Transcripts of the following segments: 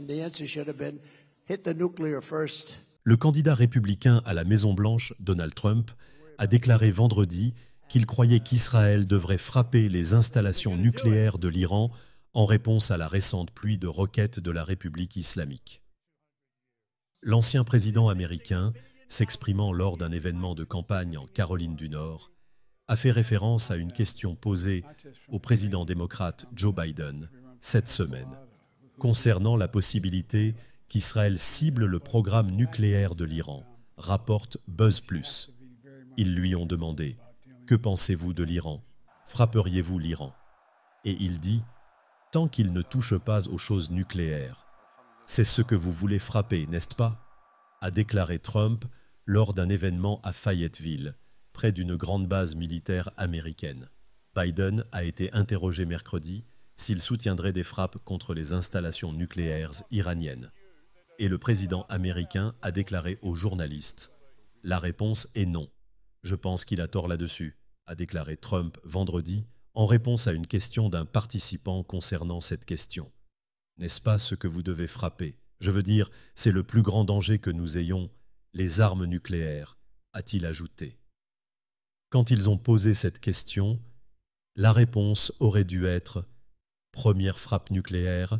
Le candidat républicain à la Maison-Blanche, Donald Trump, a déclaré vendredi qu'il croyait qu'Israël devrait frapper les installations nucléaires de l'Iran en réponse à la récente pluie de roquettes de la République islamique. L'ancien président américain, s'exprimant lors d'un événement de campagne en Caroline du Nord, a fait référence à une question posée au président démocrate Joe Biden cette semaine concernant la possibilité qu'Israël cible le programme nucléaire de l'Iran, rapporte Buzz Plus. Ils lui ont demandé Que pensez-vous de l'Iran Frapperiez-vous l'Iran Et il dit Tant qu'il ne touche pas aux choses nucléaires, c'est ce que vous voulez frapper, n'est-ce pas a déclaré Trump lors d'un événement à Fayetteville, près d'une grande base militaire américaine. Biden a été interrogé mercredi s'il soutiendrait des frappes contre les installations nucléaires iraniennes. Et le président américain a déclaré aux journalistes La réponse est non. Je pense qu'il a tort là-dessus, a déclaré Trump vendredi en réponse à une question d'un participant concernant cette question. N'est-ce pas ce que vous devez frapper Je veux dire, c'est le plus grand danger que nous ayons, les armes nucléaires, a-t-il ajouté. Quand ils ont posé cette question, la réponse aurait dû être première frappe nucléaire,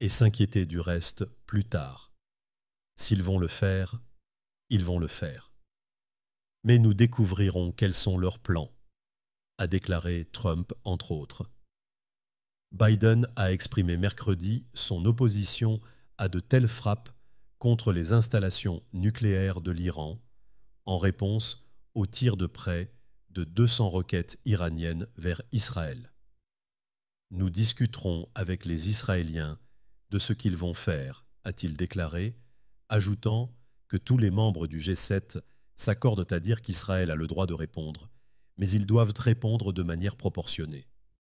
et s'inquiéter du reste plus tard. S'ils vont le faire, ils vont le faire. Mais nous découvrirons quels sont leurs plans, a déclaré Trump entre autres. Biden a exprimé mercredi son opposition à de telles frappes contre les installations nucléaires de l'Iran, en réponse aux tirs de près de 200 roquettes iraniennes vers Israël. Nous discuterons avec les Israéliens de ce qu'ils vont faire, a-t-il déclaré, ajoutant que tous les membres du G7 s'accordent à dire qu'Israël a le droit de répondre, mais ils doivent répondre de manière proportionnée.